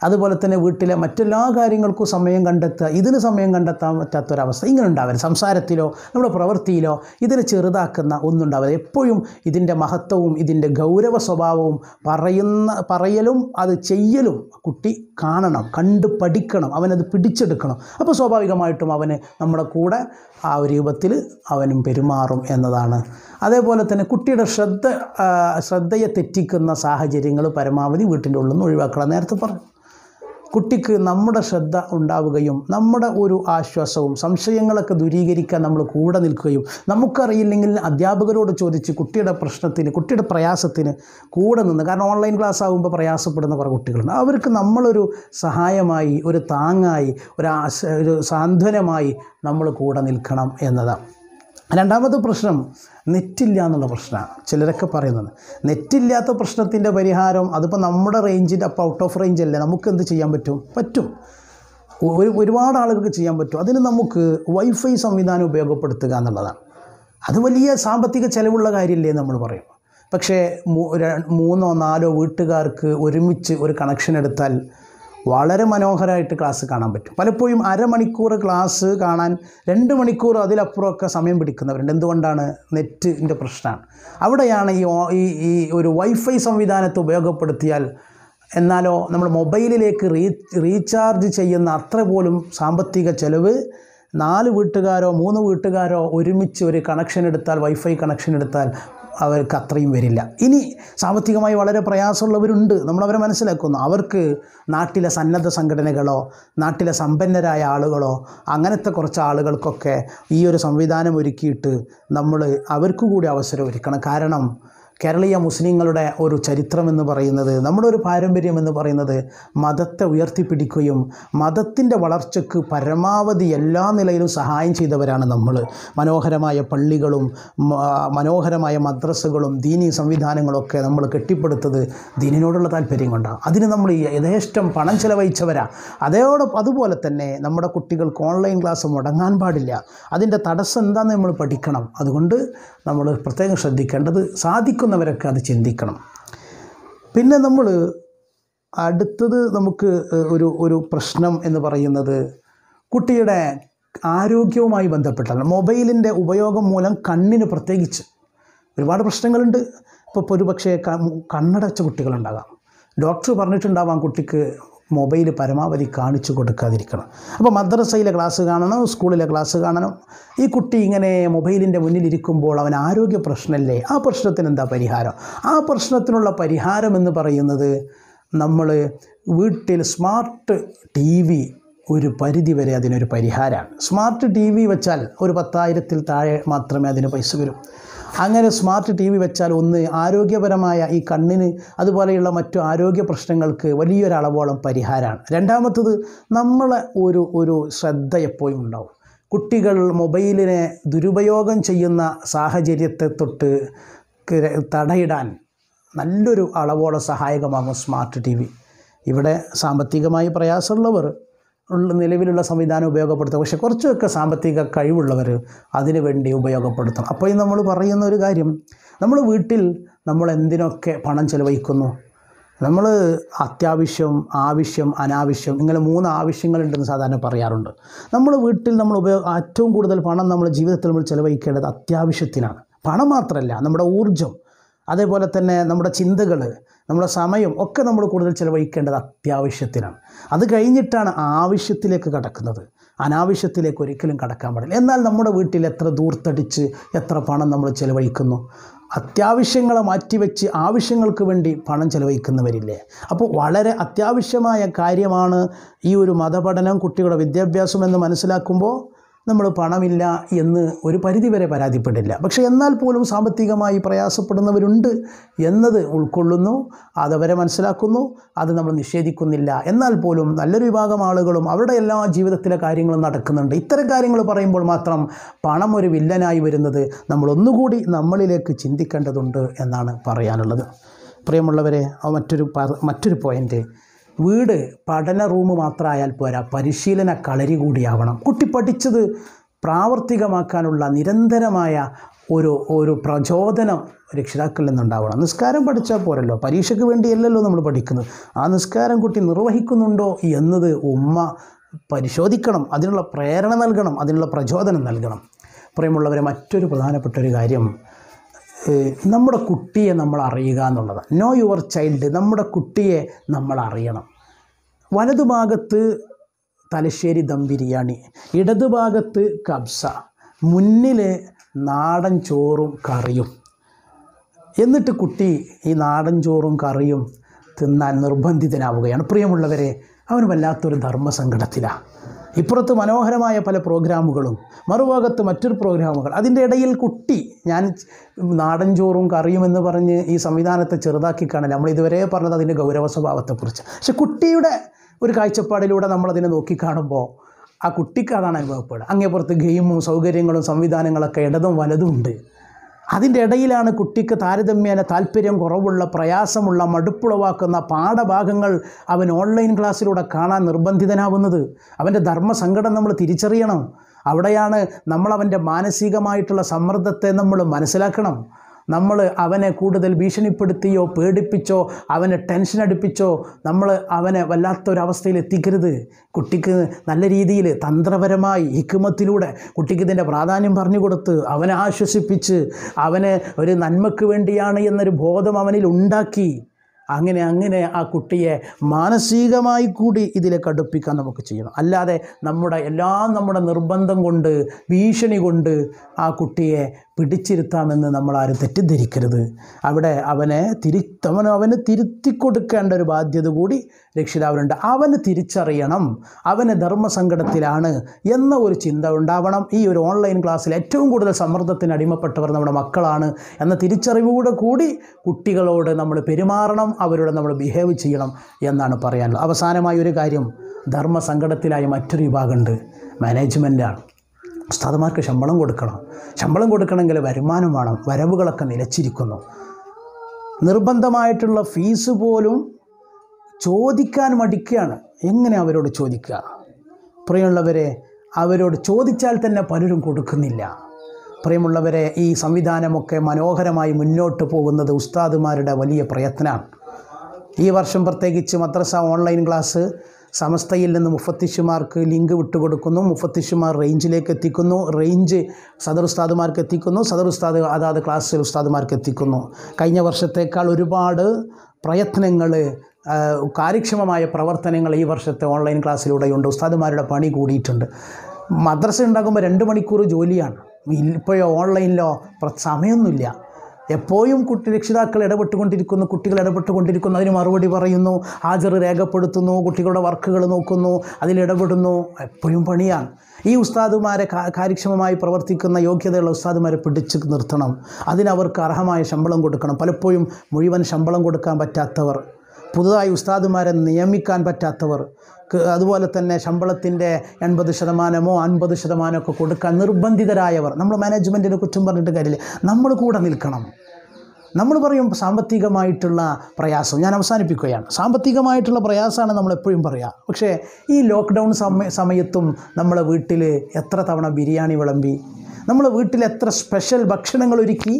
S1: അതുപോലെ തന്നെ വീട്ടിലെ മറ്റെല്ലാ കാര്യങ്ങൾക്കും സമയം കണ്ടെത്തുക ഇതിന് സമയം കണ്ടെത്താൻ പറ്റാത്തൊരവസ്ഥ ഇങ്ങനെ ഉണ്ടാവരുത് സംസാരത്തിലോ നമ്മുടെ പ്രവൃത്തിയിലോ ഇതിനെ ചെറുതാക്കുന്ന ഒന്നും എപ്പോഴും ഇതിൻ്റെ മഹത്വവും ഇതിൻ്റെ ഗൗരവ സ്വഭാവവും പറയുന്ന പറയലും അത് ചെയ്യലും കുട്ടി കാണണം കണ്ട് പഠിക്കണം അവനത് പിടിച്ചെടുക്കണം അപ്പോൾ സ്വാഭാവികമായിട്ടും അവന് നമ്മുടെ കൂടെ ആ രൂപത്തിൽ അവനും പെരുമാറും എന്നതാണ് അതേപോലെ തന്നെ കുട്ടിയുടെ ശ്രദ്ധ ശ്രദ്ധയെ തെറ്റിക്കുന്ന സാഹചര്യങ്ങൾ പരമാവധി വീട്ടിൻ്റെ ഉള്ളിൽ നിന്ന് ഒഴിവാക്കണം നേരത്തെ പറഞ്ഞു കുട്ടിക്ക് നമ്മുടെ ശ്രദ്ധ ഉണ്ടാവുകയും നമ്മുടെ ഒരു ആശ്വാസവും സംശയങ്ങളൊക്കെ ദൂരീകരിക്കാൻ നമ്മൾ കൂടെ നിൽക്കുകയും നമുക്കറിയില്ലെങ്കിൽ അധ്യാപകരോട് ചോദിച്ച് കുട്ടിയുടെ പ്രശ്നത്തിന് കുട്ടിയുടെ പ്രയാസത്തിന് കൂടെ നിന്ന് കാരണം ഓൺലൈൻ ക്ലാസ് ആകുമ്പോൾ പ്രയാസപ്പെടുന്ന കുറേ കുട്ടികളുണ്ട് അവർക്ക് നമ്മളൊരു സഹായമായി ഒരു താങ്ങായി ഒരു ഒരു സാന്ത്വനമായി നമ്മൾ കൂടെ നിൽക്കണം എന്നതാണ് രണ്ടാമത്തെ പ്രശ്നം നെറ്റില്ല എന്നുള്ള പ്രശ്നമാണ് ചിലരൊക്കെ പറയുന്നത് നെറ്റില്ലാത്ത പ്രശ്നത്തിൻ്റെ പരിഹാരം അതിപ്പോൾ നമ്മുടെ റേഞ്ചിൻ്റെ അപ്പോൾ ഔട്ട് ഓഫ് റേഞ്ച് അല്ലേ നമുക്ക് എന്ത് ചെയ്യാൻ പറ്റും പറ്റും ഒരു ഒരുപാട് ആളുകൾക്ക് ചെയ്യാൻ പറ്റും അതിന് നമുക്ക് വൈഫൈ സംവിധാനം ഉപയോഗപ്പെടുത്തുക എന്നുള്ളതാണ് അത് വലിയ സാമ്പത്തിക ചിലവുള്ള കാര്യമില്ലേ നമ്മൾ പറയും പക്ഷേ മൂന്നോ നാലോ വീട്ടുകാർക്ക് ഒരുമിച്ച് ഒരു കണക്ഷൻ എടുത്താൽ വളരെ മനോഹരമായിട്ട് ക്ലാസ് കാണാൻ പറ്റും പലപ്പോഴും അരമണിക്കൂർ ക്ലാസ് കാണാൻ രണ്ട് മണിക്കൂർ അതിലപ്പുറമൊക്കെ സമയം പിടിക്കുന്നവരുണ്ട് എന്തുകൊണ്ടാണ് നെറ്റിൻ്റെ പ്രശ്നമാണ് അവിടെയാണ് ഈ ഈ ഒരു വൈഫൈ സംവിധാനത്തെ ഉപയോഗപ്പെടുത്തിയാൽ എന്നാലോ നമ്മൾ മൊബൈലിലേക്ക് റീ റീചാർജ് ചെയ്യുന്ന അത്ര പോലും സാമ്പത്തിക ചെലവ് നാല് വീട്ടുകാരോ മൂന്ന് വീട്ടുകാരോ ഒരുമിച്ച് ഒരു കണക്ഷൻ എടുത്താൽ വൈഫൈ കണക്ഷൻ എടുത്താൽ അവർക്ക് അത്രയും വരില്ല ഇനി സാമ്പത്തികമായി വളരെ പ്രയാസമുള്ളവരുണ്ട് നമ്മളവരെ മനസ്സിലാക്കുന്നു അവർക്ക് നാട്ടിലെ സന്നദ്ധ സംഘടനകളോ നാട്ടിലെ സമ്പന്നരായ ആളുകളോ അങ്ങനത്തെ കുറച്ച് ആളുകൾക്കൊക്കെ ഈ ഒരു സംവിധാനം ഒരുക്കിയിട്ട് നമ്മൾ അവർക്ക് കൂടി അവസരം ഒരുക്കണം കാരണം കേരളീയ മുസ്ലിങ്ങളുടെ ഒരു ചരിത്രമെന്ന് പറയുന്നത് നമ്മുടെ ഒരു പാരമ്പര്യം എന്ന് പറയുന്നത് മതത്തെ ഉയർത്തിപ്പിടിക്കുകയും മതത്തിൻ്റെ വളർച്ചയ്ക്ക് പരമാവധി എല്ലാ നിലയിലും സഹായം ചെയ്തവരാണ് നമ്മൾ മനോഹരമായ പള്ളികളും മനോഹരമായ മദ്രസകളും ദീനി സംവിധാനങ്ങളൊക്കെ നമ്മൾ കെട്ടിപ്പടുത്തത് ദീനിനോടുള്ള താല്പര്യം കൊണ്ടാണ് അതിന് നമ്മൾ യഥേഷ്ടം പണം ചിലവഴിച്ചവരാ അതോട് അതുപോലെ തന്നെ നമ്മുടെ കുട്ടികൾക്ക് ഓൺലൈൻ ക്ലാസ് മുടങ്ങാൻ പാടില്ല അതിൻ്റെ തടസ്സം എന്താണെന്ന് നമ്മൾ പഠിക്കണം അതുകൊണ്ട് നമ്മൾ പ്രത്യേകം ശ്രദ്ധിക്കേണ്ടത് സാധിക്കുന്ന കേൾക്കുന്നവരൊക്കെ അത് ചിന്തിക്കണം പിന്നെ നമ്മൾ അടുത്തത് നമുക്ക് ഒരു ഒരു പ്രശ്നം എന്ന് പറയുന്നത് കുട്ടിയുടെ ആരോഗ്യവുമായി ബന്ധപ്പെട്ടാണ് മൊബൈലിൻ്റെ ഉപയോഗം മൂലം കണ്ണിന് പ്രത്യേകിച്ച് ഒരുപാട് പ്രശ്നങ്ങളുണ്ട് ഇപ്പോൾ ഒരു പക്ഷേ കണ്ണടച്ച കുട്ടികളുണ്ടാകാം ഡോക്ടർ പറഞ്ഞിട്ടുണ്ടാവാം കുട്ടിക്ക് മൊബൈൽ പരമാവധി കാണിച്ചു കൊടുക്കാതിരിക്കണം അപ്പോൾ മദ്രസയിലെ ക്ലാസ് കാണണം സ്കൂളിലെ ക്ലാസ് കാണണം ഈ കുട്ടി ഇങ്ങനെ മൊബൈലിൻ്റെ മുന്നിലിരിക്കുമ്പോൾ അവൻ ആരോഗ്യ പ്രശ്നമല്ലേ ആ പ്രശ്നത്തിന് എന്താ പരിഹാരം ആ പ്രശ്നത്തിനുള്ള പരിഹാരം എന്ന് പറയുന്നത് നമ്മൾ വീട്ടിൽ സ്മാർട്ട് ടി വി ഒരു പരിധി വരെ അതിനൊരു പരിഹാരമാണ് സ്മാർട്ട് ടി വി വെച്ചാൽ ഒരു പത്തായിരത്തിൽ താഴെ മാത്രമേ അതിന് പൈസ വരൂ അങ്ങനെ സ്മാർട്ട് ടി വി വെച്ചാൽ ഒന്ന് ആരോഗ്യപരമായ ഈ കണ്ണിന് അതുപോലെയുള്ള മറ്റു ആരോഗ്യ പ്രശ്നങ്ങൾക്ക് വലിയൊരളവോളം പരിഹാരമാണ് രണ്ടാമത്തത് നമ്മളെ ഒരു ഒരു ശ്രദ്ധ എപ്പോഴും ഉണ്ടാവും കുട്ടികൾ മൊബൈലിനെ ദുരുപയോഗം ചെയ്യുന്ന സാഹചര്യത്തെ തൊട്ട് തടയിടാൻ നല്ലൊരു അളവോളം സഹായകമാകും സ്മാർട്ട് ടി വി ഇവിടെ സാമ്പത്തികമായി പ്രയാസമുള്ളവർ ഉള്ള നിലവിലുള്ള സംവിധാനം ഉപയോഗപ്പെടുത്തുക പക്ഷേ കുറച്ചൊക്കെ സാമ്പത്തിക കഴിവുള്ളവർ അതിനുവേണ്ടി വേണ്ടി ഉപയോഗപ്പെടുത്തണം അപ്പോൾ ഈ നമ്മൾ പറയുന്ന ഒരു കാര്യം നമ്മൾ വീട്ടിൽ നമ്മൾ എന്തിനൊക്കെ പണം ചിലവഴിക്കുന്നു നമ്മൾ അത്യാവശ്യം ആവശ്യം അനാവശ്യം ഇങ്ങനെ മൂന്ന് ആവശ്യങ്ങളുണ്ടെന്ന് സാധാരണ പറയാറുണ്ട് നമ്മൾ വീട്ടിൽ നമ്മൾ ഉപയോഗ ഏറ്റവും കൂടുതൽ പണം നമ്മൾ ജീവിതത്തിൽ നമ്മൾ ചിലവഴിക്കേണ്ടത് അത്യാവശ്യത്തിനാണ് പണം മാത്രമല്ല നമ്മുടെ ഊർജ്ജം അതേപോലെ തന്നെ നമ്മുടെ ചിന്തകൾ നമ്മുടെ സമയം ഒക്കെ നമ്മൾ കൂടുതൽ ചിലവഴിക്കേണ്ടത് അത്യാവശ്യത്തിനാണ് അത് കഴിഞ്ഞിട്ടാണ് ആവശ്യത്തിലേക്ക് കടക്കുന്നത് അനാവശ്യത്തിലേക്ക് ഒരിക്കലും കടക്കാൻ പാടില്ല എന്നാൽ നമ്മുടെ വീട്ടിൽ എത്ര ദൂർത്തടിച്ച് എത്ര പണം നമ്മൾ ചിലവഴിക്കുന്നു അത്യാവശ്യങ്ങളെ മാറ്റിവെച്ച് ആവശ്യങ്ങൾക്ക് വേണ്ടി പണം ചിലവഴിക്കുന്നവരില്ലേ അപ്പോൾ വളരെ അത്യാവശ്യമായ കാര്യമാണ് ഈ ഒരു മതപഠനം കുട്ടികളുടെ വിദ്യാഭ്യാസം എന്ന് മനസ്സിലാക്കുമ്പോൾ നമ്മൾ പണമില്ല എന്ന് ഒരു പരിധിവരെ പരാതിപ്പെടില്ല പക്ഷേ എന്നാൽ പോലും സാമ്പത്തികമായി പ്രയാസപ്പെടുന്നവരുണ്ട് എന്നത് ഉൾക്കൊള്ളുന്നു അതവരെ മനസ്സിലാക്കുന്നു അത് നമ്മൾ നിഷേധിക്കുന്നില്ല എന്നാൽ പോലും നല്ലൊരു വിഭാഗം ആളുകളും അവരുടെ എല്ലാ ജീവിതത്തിലെ കാര്യങ്ങളും നടക്കുന്നുണ്ട് ഇത്തരം കാര്യങ്ങൾ പറയുമ്പോൾ മാത്രം പണം ഒരു വില്ലനായി വരുന്നത് നമ്മൾ ഒന്നുകൂടി നമ്മളിലേക്ക് ചിന്തിക്കേണ്ടതുണ്ട് എന്നാണ് പറയാനുള്ളത് പ്രിയമുള്ളവരെ മറ്റൊരു മറ്റൊരു പോയിൻ്റ് വീട് പഠന റൂം മാത്രമായാൽ പോരാ പരിശീലന കളരി കൂടിയാവണം കുട്ടി പഠിച്ചത് പ്രാവർത്തികമാക്കാനുള്ള നിരന്തരമായ ഒരു ഒരു പ്രചോദനം രക്ഷിതാക്കളിൽ നിന്നുണ്ടാവണം നിസ്കാരം പഠിച്ചാൽ പോരല്ലോ പരീക്ഷയ്ക്ക് വേണ്ടിയല്ലല്ലോ നമ്മൾ പഠിക്കുന്നത് ആ നിസ്കാരം കുട്ടി നിർവഹിക്കുന്നുണ്ടോ എന്നത് ഉമ്മ പരിശോധിക്കണം അതിനുള്ള പ്രേരണ നൽകണം അതിനുള്ള പ്രചോദനം നൽകണം പ്രേമുള്ളവരെ മറ്റൊരു പ്രധാനപ്പെട്ട ഒരു കാര്യം നമ്മുടെ കുട്ടിയെ നമ്മൾ അറിയുക എന്നുള്ളതാണ് നോ യുവർ ചൈൽഡ് നമ്മുടെ കുട്ടിയെ നമ്മൾ അറിയണം വലതുഭാഗത്ത് തലശ്ശേരി ദം ബിരിയാണി ഇടതുഭാഗത്ത് കബ്സ മുന്നിൽ നാടൻ ചോറും കറിയും എന്നിട്ട് കുട്ടി ഈ നാടൻ ചോറും കറിയും തിന്നാൻ നിർബന്ധിതനാവുകയാണ് പ്രിയമുള്ളവരെ അവന് വല്ലാത്തൊരു ധർമ്മസങ്കടത്തിലാണ് ഇപ്പുറത്ത് മനോഹരമായ പല പ്രോഗ്രാമുകളും മറുഭാഗത്ത് മറ്റൊരു പ്രോഗ്രാമുകൾ അതിൻ്റെ ഇടയിൽ കുട്ടി ഞാൻ നാടൻ ചോറും കറിയുമെന്ന് പറഞ്ഞ് ഈ സംവിധാനത്തെ ചെറുതാക്കി കാണില്ല നമ്മൾ ഇതുവരെ പറഞ്ഞത് അതിൻ്റെ ഗൗരവ സ്വഭാവത്തെക്കുറിച്ച് പക്ഷെ കുട്ടിയുടെ ഒരു കാഴ്ചപ്പാടിലൂടെ നമ്മളതിനെ നോക്കിക്കാണുമ്പോൾ ആ കുട്ടിക്കാണ് അനുഭവപ്പെടുക അങ്ങേപ്പുറത്ത് ഗെയിമും സൗകര്യങ്ങളും സംവിധാനങ്ങളൊക്കെ ഇടതും വലതും ഉണ്ട് അതിൻ്റെ ഇടയിലാണ് കുട്ടിക്ക് താരതമ്യേന താല്പര്യം കുറവുള്ള പ്രയാസമുള്ള മടുപ്പുളവാക്കുന്ന പാഠഭാഗങ്ങൾ അവൻ ഓൺലൈൻ ക്ലാസ്സിലൂടെ കാണാൻ നിർബന്ധിതനാവുന്നത് അവൻ്റെ ധർമ്മസങ്കടം നമ്മൾ തിരിച്ചറിയണം അവിടെയാണ് നമ്മൾ മാനസികമായിട്ടുള്ള സമ്മർദ്ദത്തെ നമ്മൾ മനസ്സിലാക്കണം നമ്മൾ അവനെ കൂടുതൽ ഭീഷണിപ്പെടുത്തിയോ പേടിപ്പിച്ചോ അവനെ ടെൻഷൻ അടുപ്പിച്ചോ നമ്മൾ അവനെ വല്ലാത്തൊരവസ്ഥയിൽ എത്തിക്കരുത് കുട്ടിക്ക് നല്ല രീതിയിൽ തന്ത്രപരമായി ഹിക്കുമത്തിലൂടെ കുട്ടിക്ക് ഇതിൻ്റെ പ്രാധാന്യം പറഞ്ഞു കൊടുത്ത് അവനെ ആശ്വസിപ്പിച്ച് അവനെ ഒരു നന്മയ്ക്ക് വേണ്ടിയാണ് എന്നൊരു ബോധം അവനിൽ ഉണ്ടാക്കി അങ്ങനെ അങ്ങനെ ആ കുട്ടിയെ മാനസികമായി കൂടി ഇതിലേക്ക് അടുപ്പിക്കാൻ നമുക്ക് ചെയ്യണം അല്ലാതെ നമ്മുടെ എല്ലാം നമ്മുടെ നിർബന്ധം കൊണ്ട് ഭീഷണി കൊണ്ട് ആ കുട്ടിയെ പിടിച്ചിരുത്താമെന്ന് നമ്മൾ ആരും തെറ്റിദ്ധരിക്കരുത് അവിടെ അവനെ തിരി അവൻ അവന് തിരുത്തി കൊടുക്കേണ്ട ഒരു ബാധ്യത കൂടി രക്ഷിതാവിനുണ്ട് അവന് തിരിച്ചറിയണം അവന് ധർമ്മസങ്കടത്തിലാണ് എന്ന ഒരു ചിന്ത ഉണ്ടാവണം ഈ ഒരു ഓൺലൈൻ ക്ലാസ്സിൽ ഏറ്റവും കൂടുതൽ സമ്മർദ്ദത്തിന് അടിമപ്പെട്ടവർ നമ്മുടെ മക്കളാണ് എന്ന തിരിച്ചറിവോടെ കൂടി കുട്ടികളോട് നമ്മൾ പെരുമാറണം അവരോട് നമ്മൾ ബിഹേവ് ചെയ്യണം എന്നാണ് പറയാനുള്ളത് അവസാനമായ ഒരു കാര്യം ധർമ്മസങ്കടത്തിലായ മറ്റൊരു വിഭാഗമുണ്ട് മാനേജ്മെൻറ്റാണ് ഉസ്താദുമാർക്ക് ശമ്പളം കൊടുക്കണം ശമ്പളം കൊടുക്കണമെങ്കിൽ വരുമാനം വേണം വരവുകളൊക്കെ നിലച്ചിരിക്കുന്നു നിർബന്ധമായിട്ടുള്ള ഫീസ് പോലും ചോദിക്കാൻ മടിക്കുകയാണ് എങ്ങനെ അവരോട് ചോദിക്കുക പ്രിയമുള്ളവരെ അവരോട് ചോദിച്ചാൽ തന്നെ പലരും കൊടുക്കുന്നില്ല പ്രിയമുള്ളവരെ ഈ സംവിധാനമൊക്കെ മനോഹരമായി മുന്നോട്ട് പോകുന്നത് ഉസ്താദുമാരുടെ വലിയ പ്രയത്നമാണ് ഈ വർഷം പ്രത്യേകിച്ച് മദ്രസ ഓൺലൈൻ ക്ലാസ് സമസ്തയിൽ നിന്ന് മുഫത്തിഷുമാർക്ക് ലിങ്ക് വിട്ടുകൊടുക്കുന്നു മുഫത്തിഷുമാർ റേഞ്ചിലേക്ക് എത്തിക്കുന്നു റേഞ്ച് സദർ ഉസ്താദുമാർക്ക് എത്തിക്കുന്നു സദർ ഉസ്താദ് അതാത് ക്ലാസ്സിൽ ഉസ്താദുമാർക്ക് എത്തിക്കുന്നു കഴിഞ്ഞ വർഷത്തേക്കാൾ ഒരുപാട് പ്രയത്നങ്ങൾ കാര്യക്ഷമമായ പ്രവർത്തനങ്ങൾ ഈ വർഷത്തെ ഓൺലൈൻ ക്ലാസ്സിലൂടെയുണ്ട് ഉസ്താദുമാരുടെ പണി കൂടിയിട്ടുണ്ട് മദ്രസ ഉണ്ടാകുമ്പോൾ രണ്ട് മണിക്കൂർ ജോലിയാണ് ഇപ്പോഴോ ഓൺലൈനിലോ സമയമൊന്നുമില്ല എപ്പോഴും കുട്ടി രക്ഷിതാക്കൾ ഇടപെട്ടുകൊണ്ടിരിക്കുന്നു കുട്ടികൾ ഇടപെട്ടുകൊണ്ടിരിക്കുന്നു അതിന് മറുപടി പറയുന്നു ഹാജർ രേഖപ്പെടുത്തുന്നു കുട്ടികളുടെ വർക്കുകൾ നോക്കുന്നു അതിലിടപെടുന്നു എപ്പോഴും പണിയാണ് ഈ ഉസ്താദുമാരെ കാര്യക്ഷമമായി പ്രവർത്തിക്കുന്ന യോഗ്യതയുള്ള ഉസ്താദുമാരെ പിടിച്ച് നിർത്തണം അതിനവർക്ക് അർഹമായ ശമ്പളം കൊടുക്കണം പലപ്പോഴും മുഴുവൻ ശമ്പളം കൊടുക്കാൻ പറ്റാത്തവർ പുതുതായി ഉസ്താദുമാരെ നിയമിക്കാൻ പറ്റാത്തവർ അതുപോലെ തന്നെ ശമ്പളത്തിൻ്റെ എൺപത് ശതമാനമോ അൻപത് ശതമാനമൊക്കെ കൊടുക്കാൻ നിർബന്ധിതരായവർ നമ്മൾ മാനേജ്മെൻറ്റിനെ കുറ്റം പറഞ്ഞിട്ട് കാര്യമില്ല നമ്മൾ കൂടെ നിൽക്കണം നമ്മൾ പറയും സാമ്പത്തികമായിട്ടുള്ള പ്രയാസം ഞാൻ അവസാനിപ്പിക്കുകയാണ് സാമ്പത്തികമായിട്ടുള്ള പ്രയാസമാണ് നമ്മൾ എപ്പോഴും പറയുക പക്ഷേ ഈ ലോക്ക്ഡൗൺ സമയ സമയത്തും നമ്മളെ വീട്ടിൽ എത്ര തവണ ബിരിയാണി വിളമ്പി നമ്മളെ വീട്ടിൽ എത്ര സ്പെഷ്യൽ ഭക്ഷണങ്ങൾ ഒരുക്കി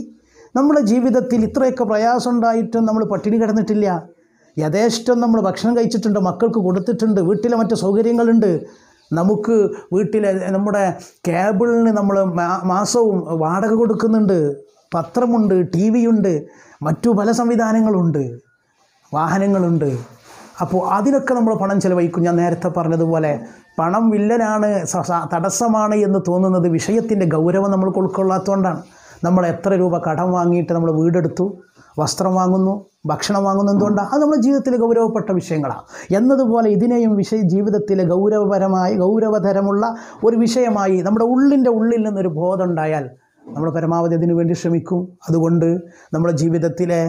S1: നമ്മുടെ ജീവിതത്തിൽ ഇത്രയൊക്കെ പ്രയാസം ഉണ്ടായിട്ടും നമ്മൾ പട്ടിണി കിടന്നിട്ടില്ല യഥേഷ്ടം നമ്മൾ ഭക്ഷണം കഴിച്ചിട്ടുണ്ട് മക്കൾക്ക് കൊടുത്തിട്ടുണ്ട് വീട്ടിലെ മറ്റു സൗകര്യങ്ങളുണ്ട് നമുക്ക് വീട്ടിലെ നമ്മുടെ കേബിളിന് നമ്മൾ മാസവും വാടക കൊടുക്കുന്നുണ്ട് പത്രമുണ്ട് ടി വിയുണ്ട് മറ്റു പല സംവിധാനങ്ങളുണ്ട് വാഹനങ്ങളുണ്ട് അപ്പോൾ അതിനൊക്കെ നമ്മൾ പണം ചിലവഴിക്കും ഞാൻ നേരത്തെ പറഞ്ഞതുപോലെ പണം വില്ലനാണ് തടസ്സമാണ് എന്ന് തോന്നുന്നത് വിഷയത്തിൻ്റെ ഗൗരവം നമ്മൾ ഉൾക്കൊള്ളാത്തതുകൊണ്ടാണ് നമ്മൾ എത്ര രൂപ കടം വാങ്ങിയിട്ട് നമ്മൾ വീടെടുത്തു വസ്ത്രം വാങ്ങുന്നു ഭക്ഷണം വാങ്ങുന്നു എന്തുകൊണ്ടാണ് അത് നമ്മുടെ ജീവിതത്തിലെ ഗൗരവപ്പെട്ട വിഷയങ്ങളാണ് എന്നതുപോലെ ഇതിനെയും വിഷയ ജീവിതത്തിലെ ഗൗരവപരമായി ഗൗരവതരമുള്ള ഒരു വിഷയമായി നമ്മുടെ ഉള്ളിൻ്റെ ഉള്ളിൽ നിന്നൊരു ബോധം ഉണ്ടായാൽ നമ്മൾ പരമാവധി അതിനു വേണ്ടി ശ്രമിക്കും അതുകൊണ്ട് നമ്മുടെ ജീവിതത്തിലെ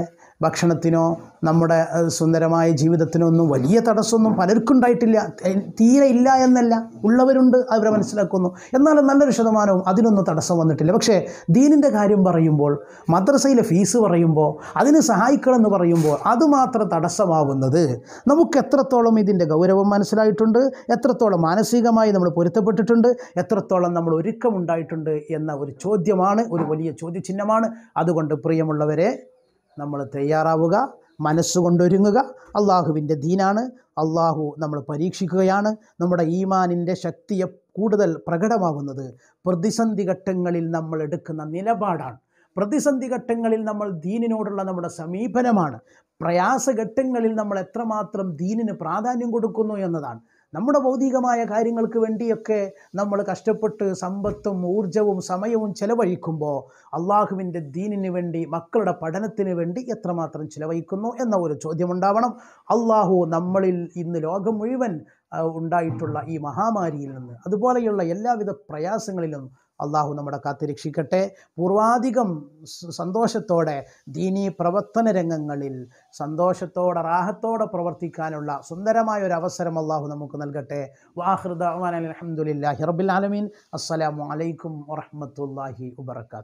S1: ഭക്ഷണത്തിനോ നമ്മുടെ സുന്ദരമായ ജീവിതത്തിനോ ഒന്നും വലിയ തടസ്സമൊന്നും പലർക്കും ഉണ്ടായിട്ടില്ല തീരെ ഇല്ല എന്നല്ല ഉള്ളവരുണ്ട് അവരെ മനസ്സിലാക്കുന്നു എന്നാലും നല്ലൊരു ശതമാനവും അതിനൊന്നും തടസ്സം വന്നിട്ടില്ല പക്ഷേ ദീനിൻ്റെ കാര്യം പറയുമ്പോൾ മദ്രസയിലെ ഫീസ് പറയുമ്പോൾ അതിന് സഹായിക്കണമെന്ന് പറയുമ്പോൾ അതുമാത്രം തടസ്സമാവുന്നത് നമുക്ക് എത്രത്തോളം ഇതിൻ്റെ ഗൗരവം മനസ്സിലായിട്ടുണ്ട് എത്രത്തോളം മാനസികമായി നമ്മൾ പൊരുത്തപ്പെട്ടിട്ടുണ്ട് എത്രത്തോളം നമ്മൾ ഒരുക്കമുണ്ടായിട്ടുണ്ട് എന്ന ഒരു ചോദ്യമാണ് ഒരു വലിയ ചോദ്യചിഹ്നമാണ് അതുകൊണ്ട് പ്രിയമുള്ളവരെ നമ്മൾ തയ്യാറാവുക മനസ്സുകൊണ്ടൊരുങ്ങുക അള്ളാഹുവിൻ്റെ ദീനാണ് അള്ളാഹു നമ്മൾ പരീക്ഷിക്കുകയാണ് നമ്മുടെ ഈമാനിൻ്റെ ശക്തിയെ കൂടുതൽ പ്രകടമാവുന്നത് പ്രതിസന്ധി ഘട്ടങ്ങളിൽ നമ്മൾ എടുക്കുന്ന നിലപാടാണ് പ്രതിസന്ധി ഘട്ടങ്ങളിൽ നമ്മൾ ദീനിനോടുള്ള നമ്മുടെ സമീപനമാണ് പ്രയാസഘട്ടങ്ങളിൽ നമ്മൾ എത്രമാത്രം ദീനിന് പ്രാധാന്യം കൊടുക്കുന്നു എന്നതാണ് നമ്മുടെ ഭൗതികമായ കാര്യങ്ങൾക്ക് വേണ്ടിയൊക്കെ നമ്മൾ കഷ്ടപ്പെട്ട് സമ്പത്തും ഊർജവും സമയവും ചെലവഴിക്കുമ്പോൾ അള്ളാഹുവിൻ്റെ ദീനിന് വേണ്ടി മക്കളുടെ പഠനത്തിന് വേണ്ടി എത്രമാത്രം ചിലവഴിക്കുന്നു എന്ന ഒരു ചോദ്യമുണ്ടാവണം അള്ളാഹു നമ്മളിൽ ഇന്ന് ലോകം മുഴുവൻ ഉണ്ടായിട്ടുള്ള ഈ മഹാമാരിയിൽ നിന്ന് അതുപോലെയുള്ള എല്ലാവിധ പ്രയാസങ്ങളിലും അള്ളാഹു നമ്മുടെ കാത്തിരക്ഷിക്കട്ടെ പൂർവാധികം സന്തോഷത്തോടെ ദീനീ പ്രവർത്തന രംഗങ്ങളിൽ സന്തോഷത്തോടെ റാഹത്തോടെ പ്രവർത്തിക്കാനുള്ള സുന്ദരമായ ഒരു അവസരം അള്ളാഹു നമുക്ക് നൽകട്ടെ വാഹൃദാൻ അലഹമുല്ലാഹി റബിൽ ആലമീൻ അസ്സലാമു അലൈക്കും വറഹമത്തല്ലാഹി വബർക്കാത്തു